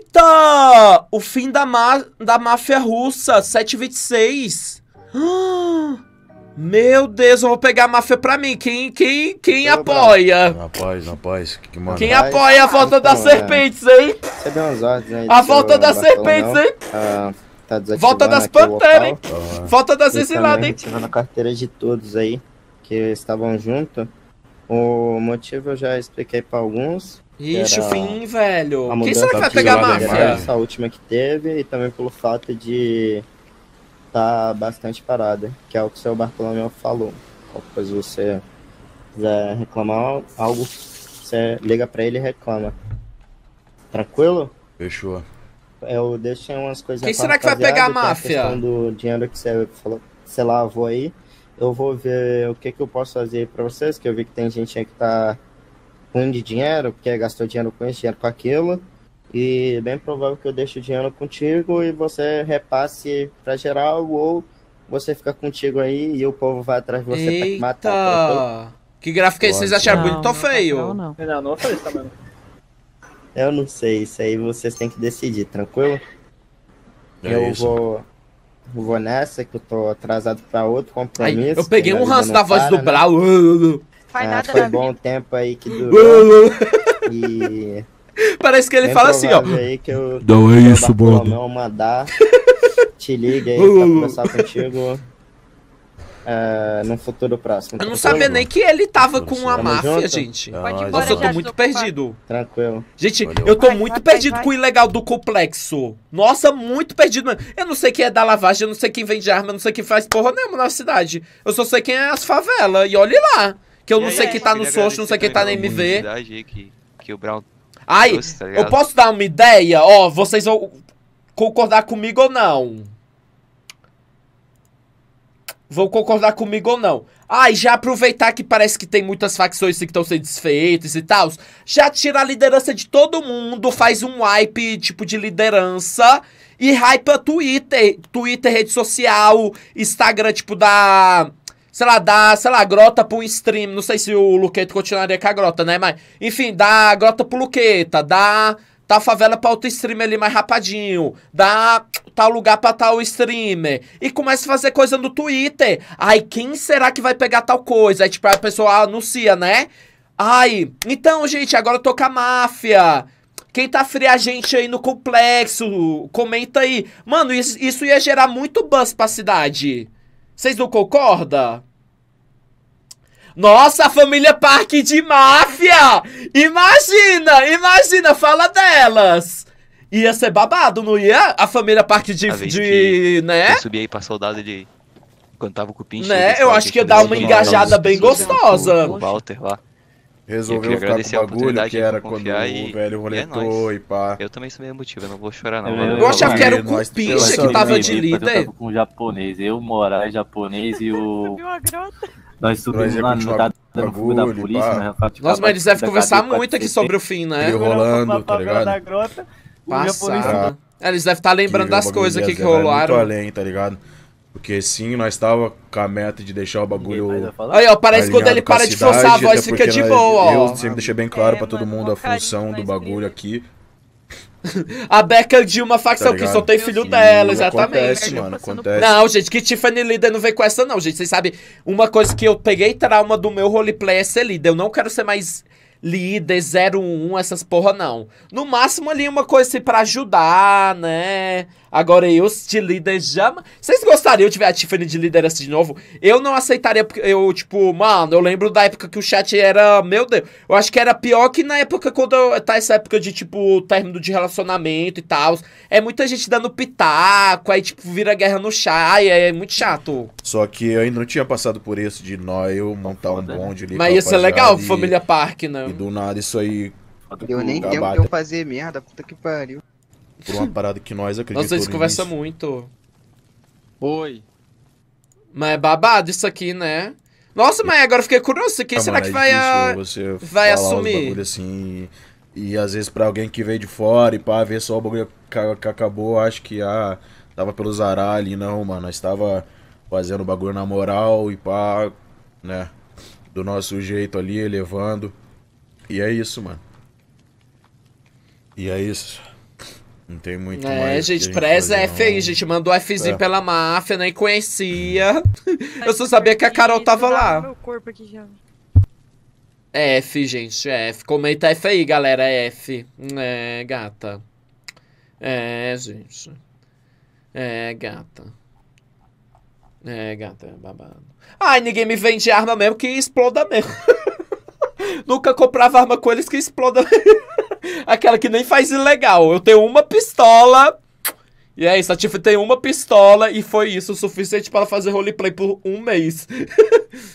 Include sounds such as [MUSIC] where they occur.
Eita! O fim da, da máfia russa, 726. [GASPS] meu Deus, eu vou pegar a máfia pra mim. Quem, quem, quem eu apoia? não apoia. que mano. Quem apoia a volta então, das é... serpentes, hein? Você deu umas ordens aí. A volta das serpentes, hein? Ah, tá volta das panteras, hein? Volta das exiladas, hein? Tirando a carteira de todos aí que estavam junto. O motivo eu já expliquei para alguns. Ixi, o fim, velho. Quem será que vai pegar a máfia? Essa última que teve, e também pelo fato de tá bastante parada, que é o que o seu Bartolomeu falou. Qualquer coisa você quiser reclamar algo, você liga para ele e reclama. Tranquilo? Fechou. Eu deixei umas coisas. Quem será que vai pegar a é máfia? do dinheiro que você falou, sei lá, vou aí. Eu vou ver o que, que eu posso fazer para vocês, que eu vi que tem gente aí que tá ruim de dinheiro, porque gastou dinheiro com isso, dinheiro com aquilo. E bem provável que eu deixe o dinheiro contigo e você repasse para geral ou você fica contigo aí e o povo vai atrás de você Eita. pra te matar. Tá que gráfico é esse? Vocês acharam bonito ou é feio? Não, não. Não, não foi isso também. Eu não sei, isso aí vocês têm que decidir, tranquilo? É eu isso. vou vou nessa que eu tô atrasado para outro compromisso. eu peguei um é ranço da voz para, do né? Brau. [LAUGHS] Faz ah, nada foi bom vida. tempo aí que [LAUGHS] durou. e... Parece que ele Bem fala assim, ó. Aí que eu, não é isso, Não mandar. [LAUGHS] Te liga aí pra conversar contigo. Uh, é, no futuro próximo. Eu tá não sabia nem que ele tava com a máfia, junto? gente. Nossa, eu tô muito perdido. Tranquilo. Gente, Valeu. eu tô vai, muito vai, perdido vai, com o ilegal do complexo. Nossa, muito perdido, mano. Eu não sei quem é da lavagem, eu não sei quem vende arma, eu não sei quem faz porra nenhuma na cidade. Eu só sei quem é as favelas. E olhe lá. Que eu não sei é, que tá no Source, não sei que tá na MV. Que, que o Brown Ai, trouxe, tá eu posso dar uma ideia? Ó, oh, vocês vão concordar comigo ou não? Vão concordar comigo ou não? Ai, ah, já aproveitar que parece que tem muitas facções que estão sendo desfeitas e tal. Já tira a liderança de todo mundo, faz um wipe tipo de liderança e hype a Twitter, Twitter, rede social, Instagram, tipo da sei lá, dá, sei lá, grota pro stream. Não sei se o Luqueta continuaria com a grota, né? Mas, enfim, dá grota pro Luqueta, dá tá favela pra outro streamer ali mais rapidinho, dá tal lugar pra tal streamer, e começa a fazer coisa no Twitter. Ai, quem será que vai pegar tal coisa? Aí, tipo, a pessoa anuncia, né? Ai, então, gente, agora eu tô com a máfia. Quem tá fria é a gente aí no complexo, comenta aí. Mano, isso, isso ia gerar muito buzz pra cidade. Vocês não concordam? Nossa, a família Parque de máfia! Imagina, imagina, fala delas! Ia ser babado, não ia? A família Parque de. de né? Eu subi aí pra soldado de. Quando tava com o Pinch. Né? Eu acho que ia dar uma engajada bem gostosa. O Walter lá resolveu ficar com o bagulho, que era quando e... o velho roletou e, é e pá. Eu também sou meio emotivo, eu não vou chorar não. Eu, eu, eu achava que era o Cupincha que tava de líder. Eu com o japonês, eu, Moraes, japonês e o... [LAUGHS] Nós subimos lá no dado da polícia, né? Nossa, mas né? Tá é, eles devem tá conversar muito aqui sobre o fim, né? rolando tá ligado? Passado. Eles devem estar lembrando das coisas aqui que rolaram. Muito além, tá ligado? Porque sim, nós tava com a meta de deixar o bagulho. Aí, ó, parece quando ele para de forçar a voz, fica de boa, ó. Eu sempre deixei bem claro é, pra todo mundo a função do bagulho aqui. [LAUGHS] a Becca de uma tá facção tá que só tem filho dela, exatamente. Acontece, mano, acontece. Não, gente, que Tiffany líder não vem com essa, não, gente. Vocês sabem, uma coisa que eu peguei trauma do meu roleplay é ser líder. Eu não quero ser mais líder 01, essas porra, não. No máximo ali uma coisa assim pra ajudar, né? Agora eu de líder já. Vocês gostariam de ver a Tiffany de liderança assim de novo? Eu não aceitaria, porque eu, tipo, mano, eu lembro da época que o chat era. Meu Deus, eu acho que era pior que na época quando eu, tá essa época de, tipo, término de relacionamento e tal. É muita gente dando pitaco, aí, tipo, vira guerra no chat, é, é muito chato. Só que eu ainda não tinha passado por isso de nós eu montar um né? bonde ali. Mas isso é legal, família Park, né? E do nada isso aí. Eu nem tempo de eu fazer merda, puta que pariu por uma parada que nós acreditamos. Nossa, gente conversa muito. Oi. Mas é babado isso aqui, né? Nossa, mas agora fiquei curioso. Tá, Quem é ah, será mano, que vai, a... vai assumir? assim. E, e, às vezes pra alguém que veio de fora e pá, ver só o bagulho que, acabou, acho que ah, tava pelo zará ali. Não, mano, nós tava fazendo o bagulho na moral e pá, né? Do nosso jeito ali, elevando. E é isso, mano. E é isso. Não tem muito é, mais. Gente, gente preza F aí, gente. Mandou Fzinho é. pela máfia, nem conhecia. Hum. [LAUGHS] Eu só sabia que a Carol tava lá. Meu corpo aqui já. F, gente, F. Comenta F aí, galera, F. É, gata. É, gente. É, gata. É, gata, é babado. Ai, ninguém me vende arma mesmo que exploda mesmo. [LAUGHS] Nunca comprava arma com eles que exploda mesmo aquela que nem faz ilegal. Eu tenho uma pistola. E é isso, a Tiff tem uma pistola e foi isso o suficiente para fazer roleplay por um mês. [LAUGHS]